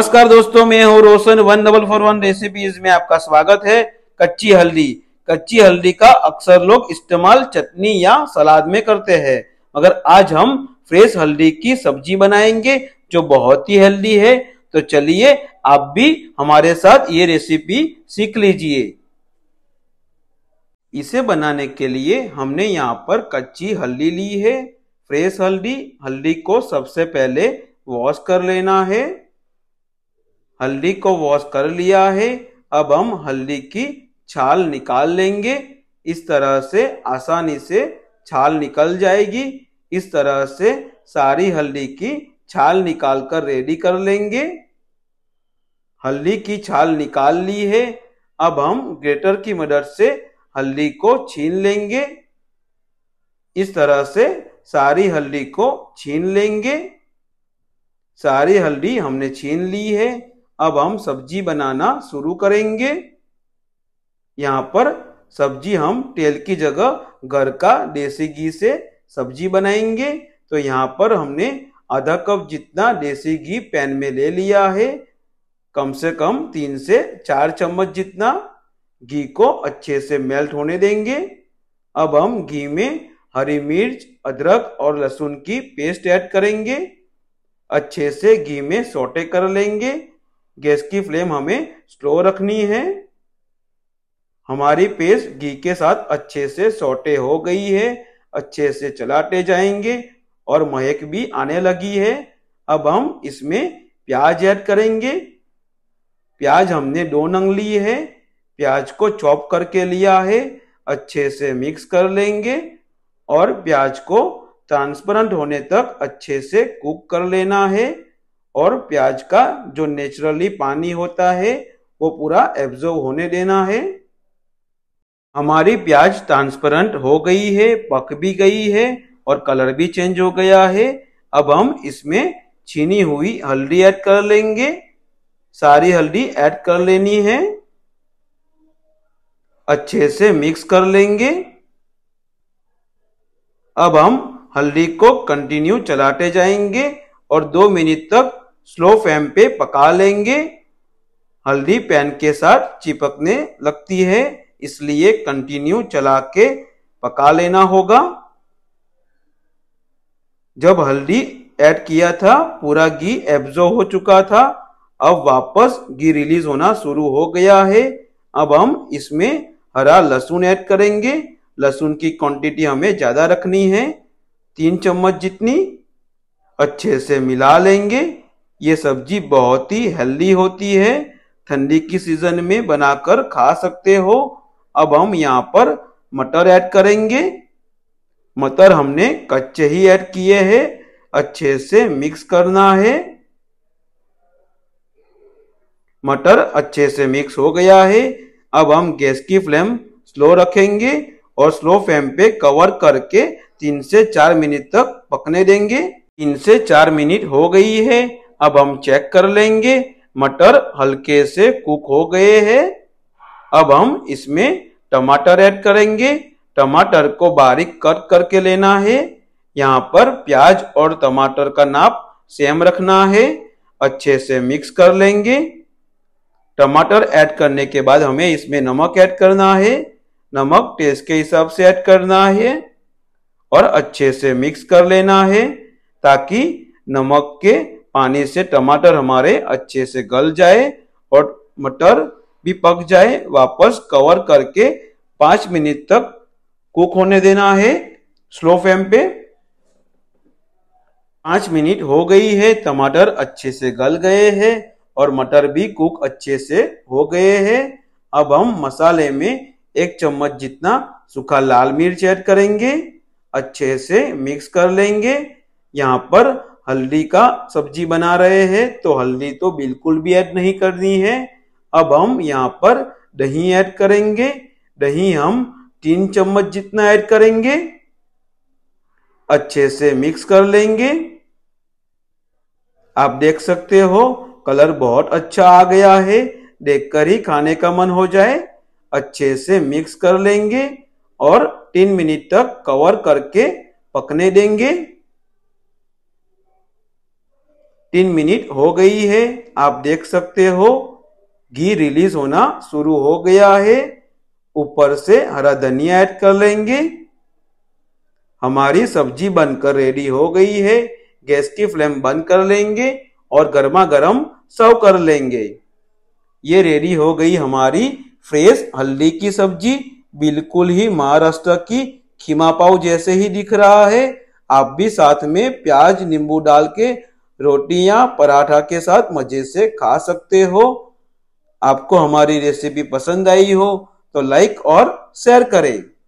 नमस्कार दोस्तों मैं हूं Roshan one double four one recipes में आपका स्वागत है कच्ची हल्दी कच्ची हल्दी का अक्सर लोग इस्तेमाल चटनी या सलाद में करते हैं मगर आज हम फ्रेश हल्दी की सब्जी बनाएंगे जो बहुत ही हेल्दी है तो चलिए आप भी हमारे साथ ये रेसिपी सीख लीजिए इसे बनाने के लिए हमने यहाँ पर कच्ची हल्दी ली है फ्रेश हल्दी हल्दी को सबसे पहले वॉश कर लेना है हल्दी को वॉश कर लिया है अब हम हल्दी की छाल निकाल लेंगे इस तरह से आसानी से छाल निकल जाएगी इस तरह से सारी हल्दी की छाल निकाल कर रेडी कर लेंगे हल्दी की छाल निकाल ली है अब हम ग्रेटर की मदद से हल्दी को छीन लेंगे इस तरह से सारी हल्दी को छीन लेंगे सारी हल्दी हमने छीन ली है अब हम सब्जी बनाना शुरू करेंगे यहाँ पर सब्जी हम तेल की जगह घर का देसी घी से सब्जी बनाएंगे तो यहाँ पर हमने आधा कप जितना देसी घी पैन में ले लिया है कम से कम तीन से चार चम्मच जितना घी को अच्छे से मेल्ट होने देंगे अब हम घी में हरी मिर्च अदरक और लहसुन की पेस्ट ऐड करेंगे अच्छे से घी में सोटे कर लेंगे गैस की फ्लेम हमें स्लो रखनी है हमारी पेस्ट घी के साथ अच्छे से सोटे हो गई है अच्छे से चलाते जाएंगे और महक भी आने लगी है अब हम इसमें प्याज ऐड करेंगे प्याज हमने दो नंग ली है प्याज को चॉप करके लिया है अच्छे से मिक्स कर लेंगे और प्याज को ट्रांसपेरेंट होने तक अच्छे से कुक कर लेना है और प्याज का जो नेचुरली पानी होता है वो पूरा एब्जॉर्व होने देना है हमारी प्याज ट्रांसपेरेंट हो गई है पक भी गई है और कलर भी चेंज हो गया है अब हम इसमें छीनी हुई हल्दी ऐड कर लेंगे सारी हल्दी ऐड कर लेनी है अच्छे से मिक्स कर लेंगे अब हम हल्दी को कंटिन्यू चलाते जाएंगे और दो मिनट तक स्लो फ्लेम पे पका लेंगे हल्दी पैन के साथ चिपकने लगती है इसलिए कंटिन्यू चला के पका लेना होगा जब हल्दी ऐड किया था पूरा घी एब्जो हो चुका था अब वापस घी रिलीज होना शुरू हो गया है अब हम इसमें हरा लहसुन ऐड करेंगे लहसुन की क्वांटिटी हमें ज़्यादा रखनी है तीन चम्मच जितनी अच्छे से मिला लेंगे ये सब्जी बहुत ही हेल्दी होती है ठंडी की सीजन में बनाकर खा सकते हो अब हम यहाँ पर मटर ऐड करेंगे मटर हमने कच्चे ही ऐड किए हैं अच्छे से मिक्स करना है मटर अच्छे से मिक्स हो गया है अब हम गैस की फ्लेम स्लो रखेंगे और स्लो फ्लेम पे कवर करके तीन से चार मिनट तक पकने देंगे तीन से चार मिनट हो गई है अब हम चेक कर लेंगे मटर हल्के से कुक हो गए हैं अब हम इसमें टमाटर ऐड करेंगे टमाटर को बारीक कट करके लेना है यहाँ पर प्याज और टमाटर का नाप सेम रखना है अच्छे से मिक्स कर लेंगे टमाटर ऐड करने के बाद हमें इसमें नमक ऐड करना है नमक टेस्ट के हिसाब से ऐड करना है और अच्छे से मिक्स कर लेना है ताकि नमक के पानी से टमाटर हमारे अच्छे से गल जाए और मटर भी पक जाए वापस कवर करके पांच मिनट तक कुक होने देना है स्लो फ्लेम पे पांच मिनट हो गई है टमाटर अच्छे से गल गए हैं और मटर भी कुक अच्छे से हो गए हैं अब हम मसाले में एक चम्मच जितना सूखा लाल मिर्च ऐड करेंगे अच्छे से मिक्स कर लेंगे यहाँ पर हल्दी का सब्जी बना रहे हैं तो हल्दी तो बिल्कुल भी ऐड नहीं करनी है अब हम यहाँ पर दही ऐड करेंगे दही हम तीन चम्मच जितना ऐड करेंगे अच्छे से मिक्स कर लेंगे आप देख सकते हो कलर बहुत अच्छा आ गया है देखकर ही खाने का मन हो जाए अच्छे से मिक्स कर लेंगे और तीन मिनट तक कवर करके पकने देंगे तीन मिनट हो गई है आप देख सकते हो घी रिलीज होना शुरू हो गया है ऊपर से हरा धनिया ऐड कर लेंगे हमारी सब्जी बनकर रेडी हो गई है गैस की फ्लेम बंद कर लेंगे और गर्मा गर्म सर्व कर लेंगे ये रेडी हो गई हमारी फ्रेश हल्दी की सब्जी बिल्कुल ही महाराष्ट्र की खीमा पाव जैसे ही दिख रहा है आप भी साथ में प्याज नींबू डाल के रोटी या पराठा के साथ मजे से खा सकते हो आपको हमारी रेसिपी पसंद आई हो तो लाइक और शेयर करें